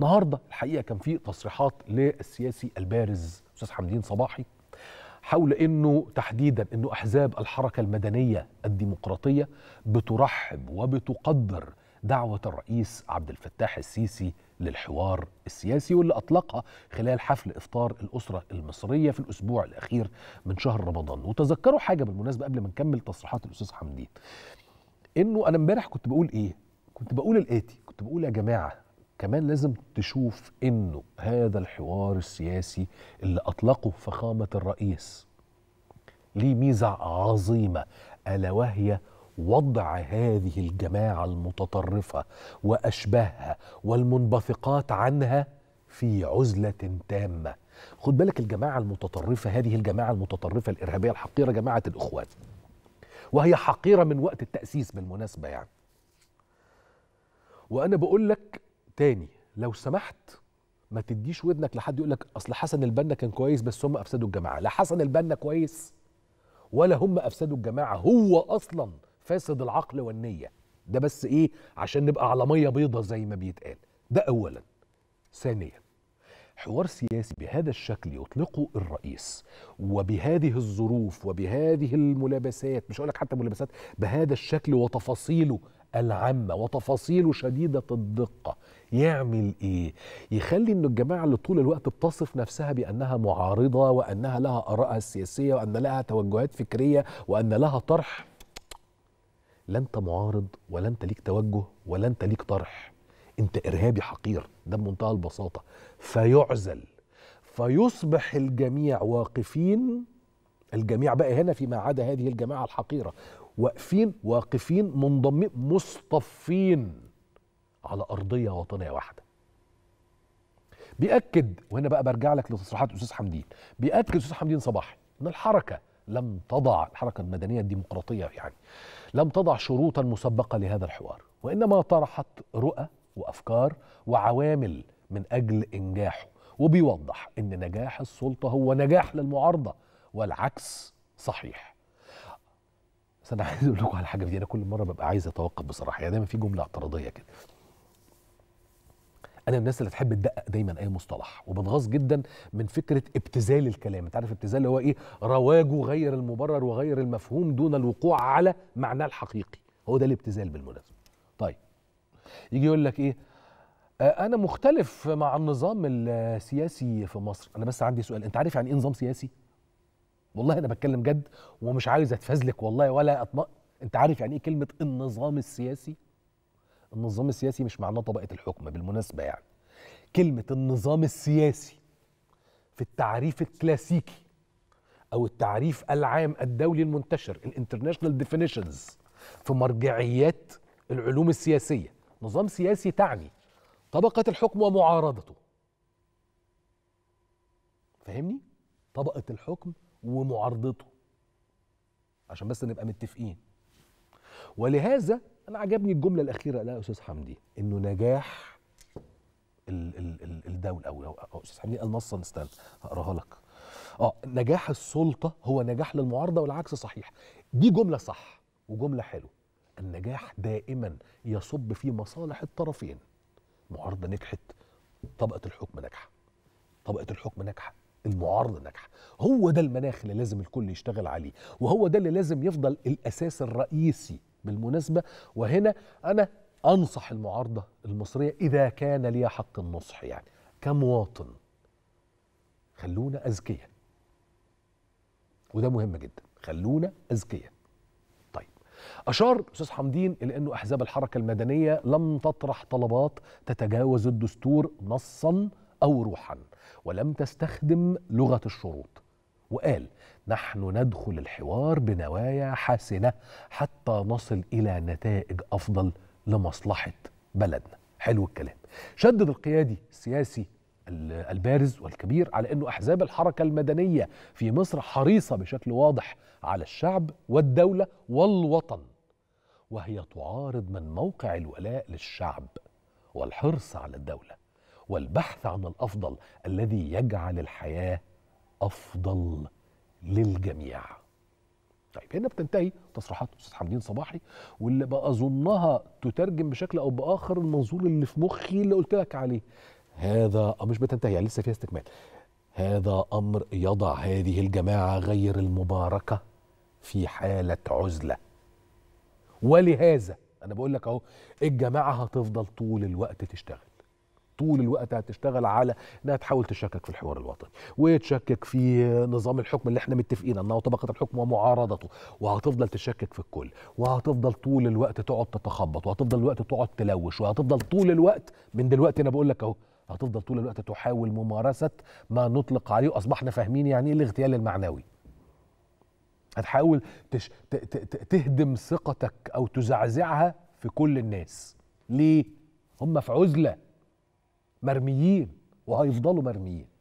النهارده الحقيقه كان في تصريحات للسياسي البارز استاذ حمدين صباحي حول انه تحديدا انه احزاب الحركه المدنيه الديمقراطيه بترحب وبتقدر دعوه الرئيس عبد الفتاح السيسي للحوار السياسي واللي اطلقها خلال حفل افطار الاسره المصريه في الاسبوع الاخير من شهر رمضان وتذكروا حاجه بالمناسبه قبل ما نكمل تصريحات الاستاذ حمدين انه انا امبارح كنت بقول ايه كنت بقول الاتي كنت بقول يا جماعه كمان لازم تشوف انه هذا الحوار السياسي اللي اطلقه فخامه الرئيس ليه ميزه عظيمه الا وهي وضع هذه الجماعه المتطرفه واشباهها والمنبثقات عنها في عزله تامه خد بالك الجماعه المتطرفه هذه الجماعه المتطرفه الارهابيه الحقيره جماعه الاخوان وهي حقيره من وقت التاسيس بالمناسبه يعني وانا بقول لك تاني لو سمحت ما تديش ودنك لحد يقول لك اصل حسن البنا كان كويس بس هم افسدوا الجماعه لا حسن البنا كويس ولا هم افسدوا الجماعه هو اصلا فاسد العقل والنيه ده بس ايه عشان نبقى على ميه بيضه زي ما بيتقال ده اولا ثانيا حوار سياسي بهذا الشكل يطلقه الرئيس وبهذه الظروف وبهذه الملابسات مش هقول لك حتى ملابسات بهذا الشكل وتفاصيله العامة وتفاصيله شديدة الدقة يعمل إيه؟ يخلي إن الجماعة اللي طول الوقت بتصف نفسها بأنها معارضة وأنها لها آرائها السياسية وأن لها توجهات فكرية وأن لها طرح لا أنت معارض ولا أنت ليك توجه ولا أنت ليك طرح أنت إرهابي حقير ده بمنتهى البساطة فيعزل فيصبح الجميع واقفين الجميع بقى هنا فيما عدا هذه الجماعة الحقيرة واقفين واقفين منضمين مصطفين على ارضيه وطنيه واحده بياكد وهنا بقى برجع لك لتصريحات الاستاذ حمدين بياكد الاستاذ حمدين صباحي ان الحركه لم تضع الحركه المدنيه الديمقراطيه يعني لم تضع شروطا مسبقه لهذا الحوار وانما طرحت رؤى وافكار وعوامل من اجل انجاحه وبيوضح ان نجاح السلطه هو نجاح للمعارضه والعكس صحيح بس انا عايز اقول لكم على حاجه دي انا كل مره ببقى عايز اتوقف بصراحه يعني دايما في جمله اعتراضيه كده انا من الناس اللي تحب تدقق دايما اي مصطلح وبتغاظ جدا من فكره ابتذال الكلام انت عارف ابتذال اللي هو ايه رواجه غير المبرر وغير المفهوم دون الوقوع على معناه الحقيقي هو ده الابتذال بالمناسبه طيب يجي يقول لك ايه آه، انا مختلف مع النظام السياسي آه، في مصر انا بس عندي سؤال انت عارف يعني ايه نظام سياسي والله انا بتكلم جد ومش عايز اتفزلك والله ولا اطم انت عارف يعني ايه كلمه النظام السياسي النظام السياسي مش معناه طبقه الحكم بالمناسبه يعني كلمه النظام السياسي في التعريف الكلاسيكي او التعريف العام الدولي المنتشر الانترناشونال ديفينيشنز في مرجعيات العلوم السياسيه نظام سياسي تعني طبقه الحكم ومعارضته فاهمني طبقه الحكم ومعارضته عشان بس نبقى متفقين ولهذا انا عجبني الجمله الاخيره لا يا استاذ حمدي انه نجاح الدوله او استاذ حمدي قال نصا استنى هقراها لك اه نجاح السلطه هو نجاح للمعارضه والعكس صحيح دي جمله صح وجمله حلوه النجاح دائما يصب في مصالح الطرفين معارضه نجحت طبقه الحكم ناجحه طبقه الحكم ناجحه المعارضه ناجحه هو ده المناخ اللي لازم الكل يشتغل عليه وهو ده اللي لازم يفضل الاساس الرئيسي بالمناسبه وهنا انا انصح المعارضه المصريه اذا كان لي حق النصح يعني كمواطن خلونا اذكياء وده مهم جدا خلونا اذكياء طيب اشار استاذ حمدين الى انه احزاب الحركه المدنيه لم تطرح طلبات تتجاوز الدستور نصا او روحا ولم تستخدم لغة الشروط وقال نحن ندخل الحوار بنوايا حسنة حتى نصل إلى نتائج أفضل لمصلحة بلدنا حلو الكلام شدد القيادي السياسي البارز والكبير على أنه أحزاب الحركة المدنية في مصر حريصة بشكل واضح على الشعب والدولة والوطن وهي تعارض من موقع الولاء للشعب والحرص على الدوله والبحث عن الافضل الذي يجعل الحياه افضل للجميع. طيب هنا بتنتهي تصريحات استاذ حمدين صباحي واللي بأظنها تترجم بشكل او باخر المنظور اللي في مخي اللي قلت لك عليه. هذا مش بتنتهي يعني لسه فيها استكمال. هذا امر يضع هذه الجماعه غير المباركه في حاله عزله. ولهذا انا بقول لك اهو الجماعه هتفضل طول الوقت تشتغل. طول الوقت هتشتغل على انها تحاول تشكك في الحوار الوطني وتشكك في نظام الحكم اللي احنا متفقين انه طبقه الحكم ومعارضته وهتفضل تشكك في الكل وهتفضل طول الوقت تقعد تتخبط وهتفضل الوقت تقعد تلوش وهتفضل طول الوقت من دلوقتي انا بقول لك اهو هتفضل طول الوقت تحاول ممارسه ما نطلق عليه واصبحنا فاهمين يعني ايه الاغتيال المعنوي هتحاول تش... ت... ت... تهدم ثقتك او تزعزعها في كل الناس ليه هم في عزله مرميين وهيفضلوا مرميين